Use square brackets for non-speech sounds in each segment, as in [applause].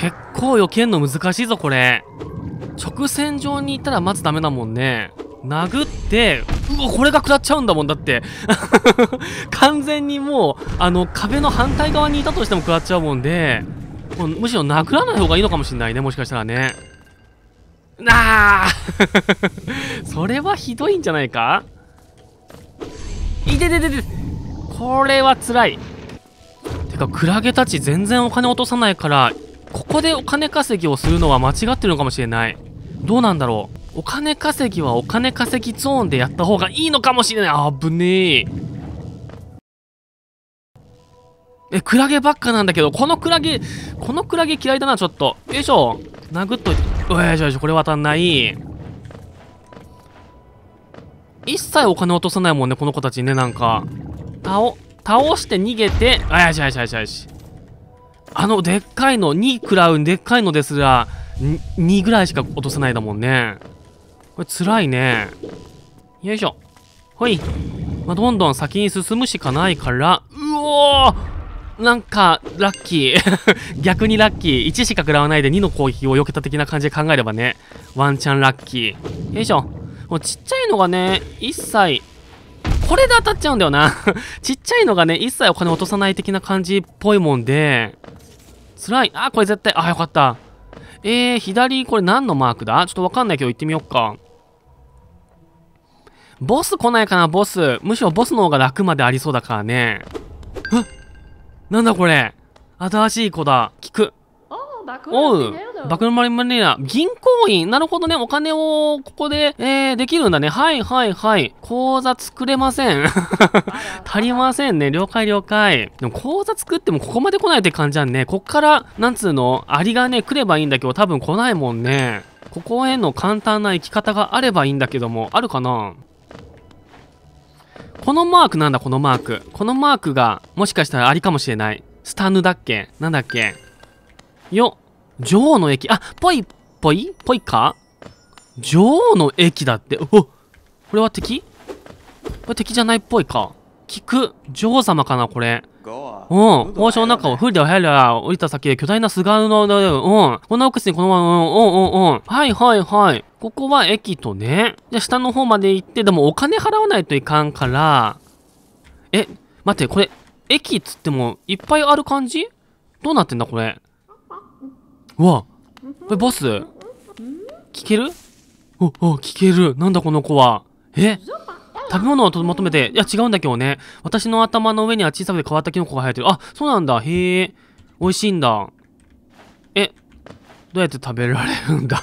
結構避けんの難しいぞ、これ。直線上に行ったらまずダメだもんね。殴って、うわ、これが食らっちゃうんだもんだって。[laughs] 完全にもう、あの、壁の反対側にいたとしても食らっちゃうもんで、むしろ殴らない方がいいのかもしんないね、もしかしたらね。なあ [laughs] それはひどいんじゃないかいててててこれは辛い。てか、クラゲたち全然お金落とさないから、ここでお金稼ぎをするのは間違ってるのかもしれない。どうなんだろう。お金稼ぎはお金稼ぎゾーンでやった方がいいのかもしれない。あぶねえ。え、クラゲばっかなんだけど、このクラゲ、このクラゲ嫌いだな、ちょっと。よいしょ。殴っといて。よいしょよいしょ、これ渡んない。一切お金落とさないもんね、この子たちね、なんか。倒、倒して逃げて、よいしょよいしょよいしょし。あのでっかいの2食らうんでっかいのですら2ぐらいしか落とせないだもんねこれ辛いねよいしょほい、まあ、どんどん先に進むしかないからうおーなんかラッキー [laughs] 逆にラッキー1しか食らわないで2の攻撃を避けた的な感じで考えればねワンチャンラッキーよいしょもうちっちゃいのがね一切これで当たっちゃうんだよな [laughs] ちっちゃいのがね、一切お金落とさない的な感じっぽいもんで、辛い。あ、これ絶対。あ、よかった。えー、左、これ何のマークだちょっとわかんないけど行ってみよっか。ボス来ないかな、ボス。むしろボスの方が楽までありそうだからね。えなんだこれ。新しい子だ。聞く。おう。バクマリマネーナ、銀行員。なるほどね。お金をここで、えー、できるんだね。はいはいはい。口座作れません。足りませんね。了解了解。でも口座作ってもここまで来ないって感じじゃんね。こっから、なんつうの、アリがね、来ればいいんだけど、多分来ないもんね。ここへの簡単な生き方があればいいんだけども、あるかなこのマークなんだ、このマーク。このマークが、もしかしたらありかもしれない。スタヌだっけなんだっけよっ。女王の駅。あ、ぽい、ぽいぽいか女王の駅だって。おこれは敵これ敵じゃないっぽいか。聞く。女王様かな、これ。うん。王将の中をフルでやりゃ、降りた先で巨大な菅の、うん。こんな奥にこのまま、うん、うん、うん。はい、はい、はい。ここは駅とね。じゃ、下の方まで行って、でもお金払わないといかんから。え、待って、これ、駅っつっても、いっぱいある感じどうなってんだ、これ。うわれボス聞けるお、お、聞ける。なんだこの子は。え食べ物を求めて、いや違うんだけどね。私の頭の上には小さくて変わったキノコが生えてる。あ、そうなんだ。へえ。美味しいんだ。え、どうやって食べられるんだ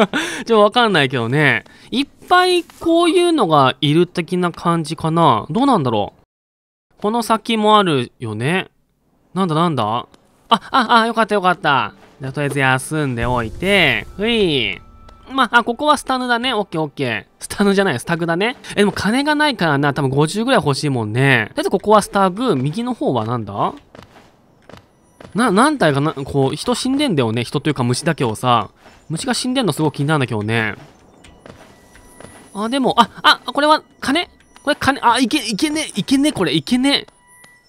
[laughs] ちょ、わかんないけどね。いっぱいこういうのがいる的な感じかな。どうなんだろう。この先もあるよね。なんだなんだあ、あ、あ、よかったよかった。じゃとりあえず休んでおいて、ふい。まあ、ここはスタヌだね。オッケーオッケー。スタヌじゃない、スタグだね。え、でも金がないからな、多分50ぐらい欲しいもんね。とりあえずここはスタグ、右の方はなんだな、何体かな、こう、人死んでんだよね。人というか虫だけをさ。虫が死んでんのすごい気になるんだけどね。あ、でも、あ、あ、これは金これ金、あ、いけ、いけねいけねこれ、いけね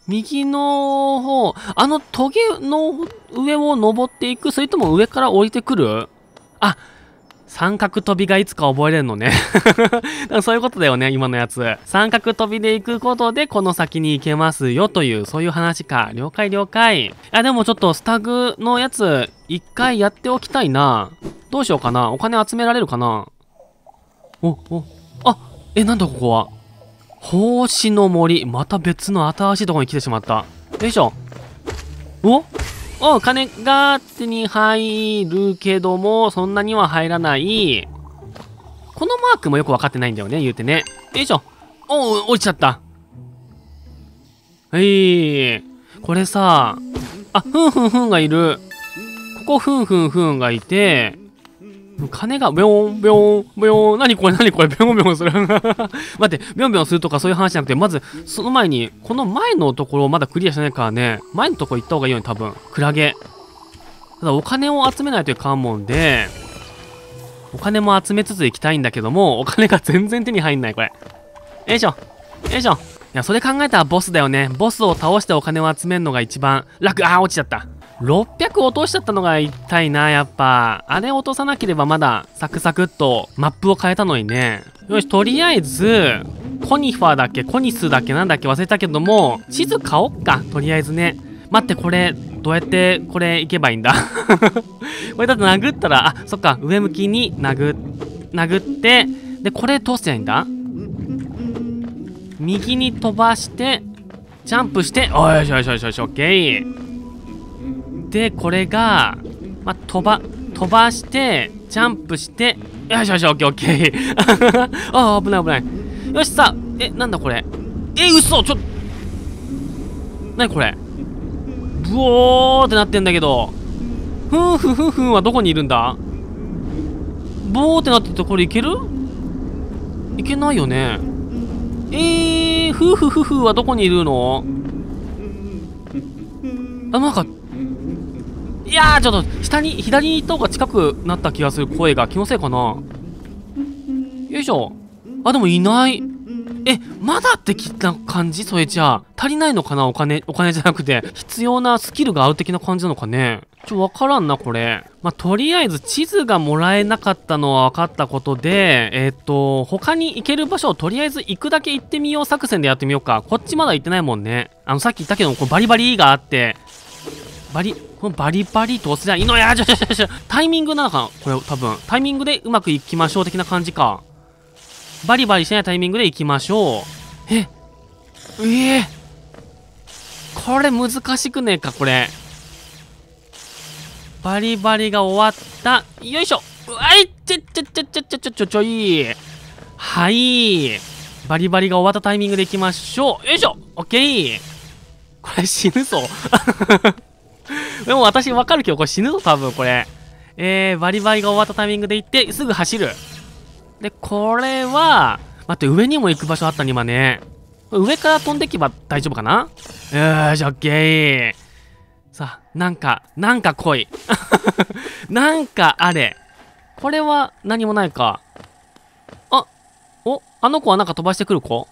右の方、あのトゲの上を登っていくそれとも上から降りてくるあ、三角飛びがいつか覚えれるのね [laughs] そういうことだよね、今のやつ。三角飛びで行くことで、この先に行けますよという、そういう話か。了解了解。いや、でもちょっとスタグのやつ、一回やっておきたいな。どうしようかな。お金集められるかな。お、お、あ、え、なんだここは。奉仕の森。また別の新しいところに来てしまった。よいしょ。おお金が手に入るけども、そんなには入らない。このマークもよくわかってないんだよね、言うてね。よいしょ。おう、落ちちゃった。はい。これさ、あ、ふんふんふんがいる。ここふんふんふんがいて、金が、ビョン、ビョン、ビョン、何これ、何これ、ビョンビョンする。[laughs] 待って、ビョンビョンするとかそういう話じゃなくて、まず、その前に、この前のところをまだクリアしてないからね、前のところ行った方がいいよね、多分。クラゲ。ただ、お金を集めないという関門で、お金も集めつつ行きたいんだけども、お金が全然手に入んない、これ。よいしょ。よいしょ。いや、それ考えたらボスだよね。ボスを倒してお金を集めるのが一番楽。あー、落ちちゃった。600落としちゃったのが痛いな、やっぱ。あれ落とさなければまだサクサクっとマップを変えたのにね。よし、とりあえず、コニファーだっけコニスだっけなんだっけ忘れたけども、地図買おっか。とりあえずね。待って、これ、どうやってこれ行けばいいんだ [laughs] これだと殴ったら、あ、そっか、上向きに殴、殴って、で、これ通せばいいんだ右に飛ばして、ジャンプして、おいしょよしょよしょよし、オッケー。で、これが、まあ、飛ば、飛ばして、ジャンプして、よしよしオッケーオッケー。[laughs] ああ、危ない危ない。よしさ、え、なんだこれ。え、嘘ちょっなにこれ。ブオーってなってんだけど。ふんふんふんふんはどこにいるんだボーってなっててこれいけるいけないよね。えー、ふーふふふはどこにいるのあ、なんか、いやーちょっと下に左に行った方が近くなった気がする声が気のせいかなよいしょあでもいないえまだって聞いた感じそれじゃあ足りないのかなお金お金じゃなくて必要なスキルが合う的な感じなのかねちょわからんなこれまあ、とりあえず地図がもらえなかったのは分かったことで、えっ、と、他に行ける場所をとりあえず行くだけ行ってみよう作戦でやってみようか。こっちまだ行ってないもんね。あの、さっき言ったけど、こバリバリがあって、バリ、このバリバリと押せないいのや、ちょちょちょちょ、タイミングなのかなこれ多分。タイミングでうまくいきましょう的な感じか。バリバリしないタイミングでいきましょう。え、ええー、これ難しくねえか、これ。バリバリが終わった。よいしょ。うわいちょちょちょちょちょちょちょいい。はい。バリバリが終わったタイミングでいきましょう。よいしょ。オッケー。これ死ぬぞ。でも私分かるけど、これ死ぬぞ多分これ。えー、バリバリが終わったタイミングで行って、すぐ走る。で、これは、待って、上にも行く場所あった今ね。上から飛んでけば大丈夫かなよし、オッケー。さあ、なんか、なんか来い。[laughs] なんかあれ。これは何もないか。あ、お、あの子はなんか飛ばしてくる子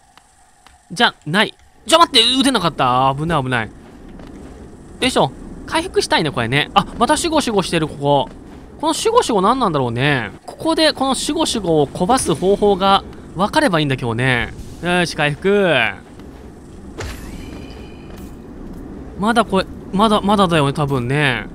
じゃ、ない。じゃ、待って、撃てなかった。危ない、危ない。よいしょ。回復したいね、これね。あ、またシュゴシュゴしてる、ここ。このシュゴシュゴ何なんだろうね。ここでこのシュゴシュゴをこばす方法が分かればいいんだ、今日ね。よし、回復。まだこれ、まだ、まだだよね、多分ね。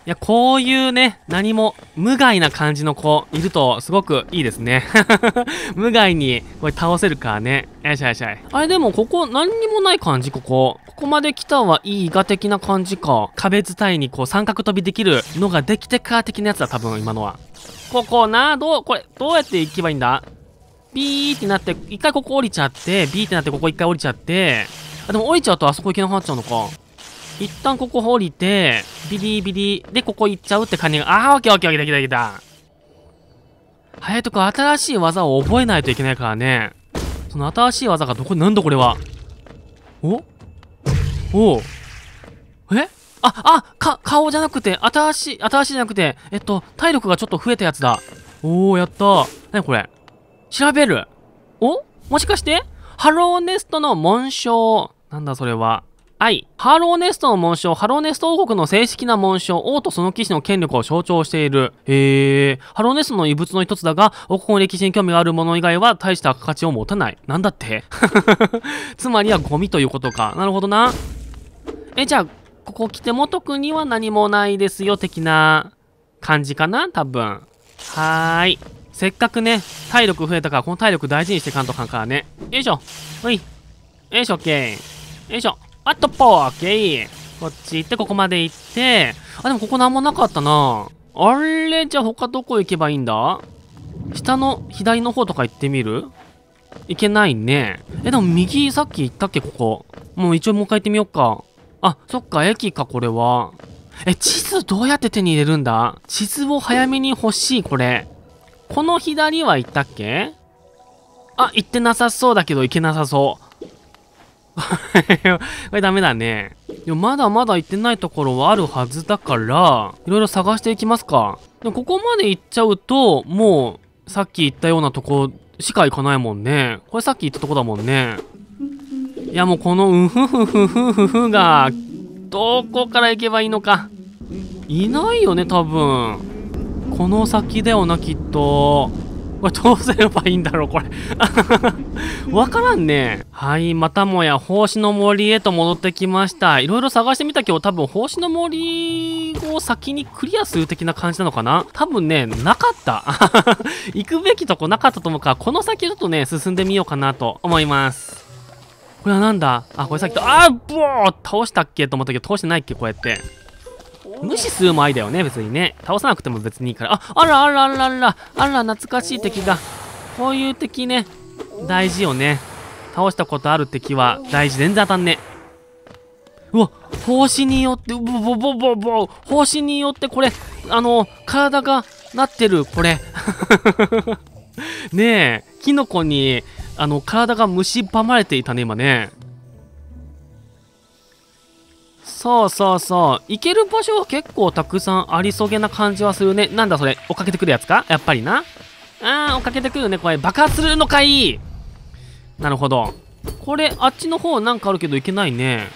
いや、こういうね、何も無害な感じの子いるとすごくいいですね。[laughs] 無害にこれ倒せるからね。よいしょよいしょ。あれでもここ何にもない感じ、ここ。ここまで来たはいいが的な感じか。壁伝いにこう三角飛びできるのができてか的なやつだ、多分今のは。ここな、どう、これ、どうやって行けばいいんだビーってなって、一回ここ降りちゃって、ビーってなってここ一回降りちゃって、あ、でも降りちゃうとあそこ行けなくなっちゃうのか。一旦ここ降りて、ビリビリ。で、ここ行っちゃうって感じが、ああ、オッケーオッケーオッケー、できたできた。早いとこ新しい技を覚えないといけないからね。その新しい技がどこ、なんだこれは。おおえあ、あ、か、顔じゃなくて、新しい、新しいじゃなくて、えっと、体力がちょっと増えたやつだ。おー、やったー。なにこれ調べる。おもしかしてハローネストの紋章。なんだそれは。い、ハローネストの紋章、ハローネスト王国の正式な紋章、王とその騎士の権力を象徴している。へえ、ハローネストの遺物の一つだが、王国の歴史に興味があるもの以外は大した価値を持たない。なんだって [laughs] つまりはゴミということか。なるほどな。え、じゃあ、ここ来ても特には何もないですよ、的な感じかな多分。はーい。せっかくね、体力増えたから、この体力大事にしていかんとかんからね。よいしょ。ほい。よいしょ、オッケー。よいしょ。あっとぽー、ケーこっち行って、ここまで行って。あ、でもここなんもなかったな。あれじゃあ他どこ行けばいいんだ下の左の方とか行ってみる行けないね。え、でも右さっき行ったっけ、ここ。もう一応もう一回行ってみようか。あ、そっか、駅か、これは。え、地図どうやって手に入れるんだ地図を早めに欲しい、これ。この左は行ったっけあ、行ってなさそうだけど行けなさそう。[laughs] これダメだね。でもまだまだ行ってないところはあるはずだから、いろいろ探していきますか。でもここまで行っちゃうと、もう、さっき言ったようなとこしか行かないもんね。これさっき言ったとこだもんね。いやもうこのうふふふふふふが、どこから行けばいいのか。いないよね、多分。この先だよな、きっと。これどうすればいいんだろう、これ [laughs] わからんね。はい、またもや、奉仕の森へと戻ってきました。いろいろ探してみたけど、多分奉仕の森を先にクリアする的な感じなのかな多分ね、なかった。[laughs] 行くべきとこなかったと思うから、この先ちょっとね、進んでみようかなと思います。これはなんだあ、これさっきと、あー、ぼー倒したっけと思ったけど、倒してないっけこうやって。無視するもありだよね、別にね。倒さなくても別にいいから。あ、あらあらあらあら、あら、懐かしい敵だ。こういう敵ね、大事よね。倒したことある敵は大事。全然当たんね。うわ、方針によって、ボボボボボ、方針によってこれ、あの、体がなってる、これ。[laughs] ねえ、キノコに、あの、体が蝕まれていたね、今ね。そうそうそう。行ける場所は結構たくさんありそげな感じはするね。なんだそれ追っかけてくるやつかやっぱりな。あー、追っかけてくるね。これ爆発するのかいなるほど。これ、あっちの方なんかあるけど行けないね。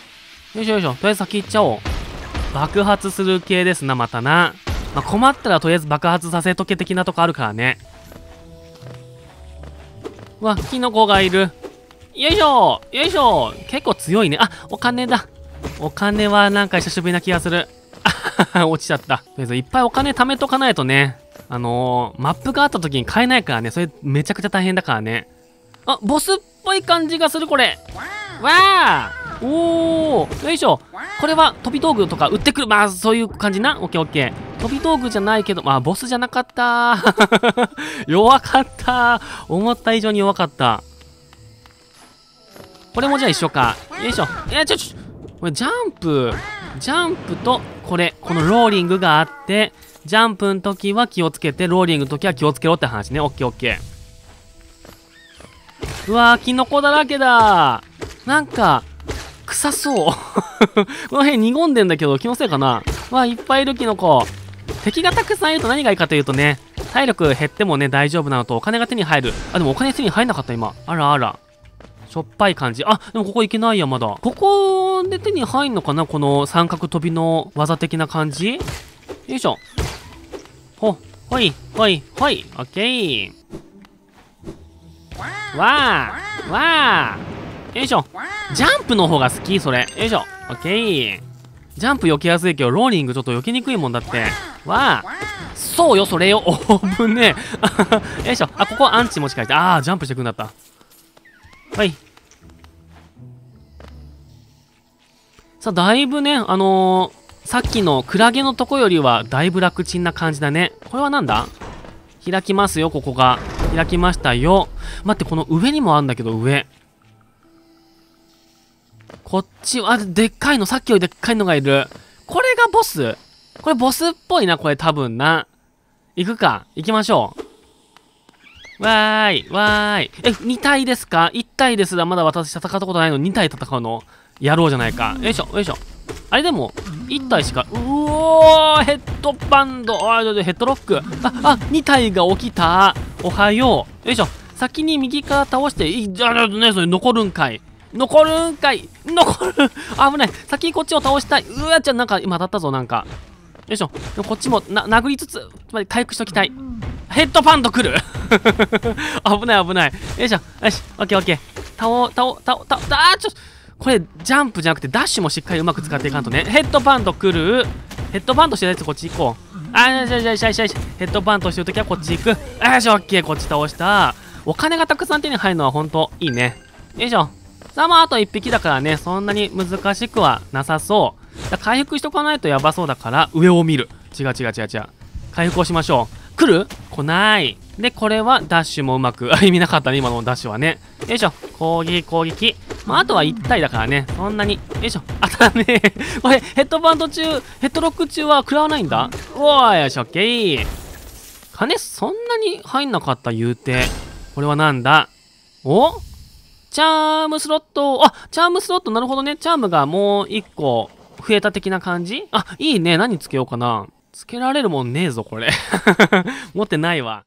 よいしょよいしょ。とりあえず先行っちゃおう。爆発する系ですな、またな。まあ、困ったらとりあえず爆発させとけ的なとこあるからね。うわ、キノコがいる。よいしょよいしょ結構強いね。あ、お金だ。お金はなんか久しぶりな気がする。[laughs] 落ちちゃった。とりあえずいっぱいお金貯めとかないとね、あのー、マップがあった時に買えないからね、それめちゃくちゃ大変だからね。あ、ボスっぽい感じがする、これ。わーおーよいしょこれは飛び道具とか売ってくる。まあ、そういう感じな。オッケーオッケー。飛び道具じゃないけど、まあ、ボスじゃなかった [laughs] 弱かった思った以上に弱かった。これもじゃあ一緒か。よいしょ。えー、ちょちょ、これジャンプ、ジャンプとこれ、このローリングがあって、ジャンプの時は気をつけて、ローリングの時は気をつけろって話ね。オッケーオッケー。うわぁ、キノコだらけだなんか、臭そう。[laughs] この辺濁んでんだけど、気のせいかなわ、いっぱいいるキノコ。敵がたくさんいると何がいいかというとね、体力減ってもね、大丈夫なのと、お金が手に入る。あ、でもお金手に入んなかった、今。あらあら。しょっぱい感じ。あ、でもここ行けないや、まだ。ここで手に入んのかなこの三角飛びの技的な感じよいしょ。ほ、ほい、ほい、ほい。オッケー。わー、わー。よいしょ。ジャンプの方が好きそれ。よいしょ。オッケー。ジャンプ避けやすいけど、ローリングちょっと避けにくいもんだって。わー。そうよ、それよ。ブンねよいしょ。あ、ここアンチもしかして。あー、ジャンプしてくんだった。はい。さあ、だいぶね、あのー、さっきのクラゲのとこよりは、だいぶ楽ちんな感じだね。これは何だ開きますよ、ここが。開きましたよ。待って、この上にもあんだけど、上。こっちは、でっかいの、さっきよりでっかいのがいる。これがボスこれボスっぽいな、これ多分な。行くか。行きましょう。わーい、わーい。え、2体ですか ?1 体ですらまだ私戦ったことないの ?2 体戦うのやろうじゃないかよいしょよいしょあれでも1体しかうおーヘッドバンドあヘッドロックああ2体が起きたおはようよいしょ先に右から倒していじゃあねそれ残るんかい残るんかい残る危ない先にこっちを倒したいうわちゃなんか今当たったぞなんかよいしょこっちもな殴りつつつまり回復しときたいヘッドパンド来る [laughs] 危ない危ないよいしょよしオッケーオッケー倒倒倒倒あちょっとこれ、ジャンプじゃなくて、ダッシュもしっかりうまく使っていかんとね。ヘッドバンド来る。ヘッドバンドしてるやつこっち行こう。あよしよしよしよしよし。ヘッドバンドしてるときはこっち行く。よし、オッケー。こっち倒した。お金がたくさん手に入るのはほんといいね。よいしょ。さあまあ、あと1匹だからね、そんなに難しくはなさそう。回復しとかないとやばそうだから、上を見る。違う違う違う違う。回復をしましょう。来る来ない。で、これはダッシュもうまく。あ、意味なかったね、今のダッシュはね。よいしょ。攻撃、攻撃。まあ、あとは1体だからね、そんなに。よいしょ。あたねえ。[laughs] これ、ヘッドバンド中、ヘッドロック中は食らわないんだおー、よし、オッケー。金、そんなに入んなかった言うて。これはなんだおチャームスロット。あ、チャームスロット、なるほどね。チャームがもう1個増えた的な感じあ、いいね。何つけようかな。つけられるもんねえぞ、これ。[laughs] 持ってないわ。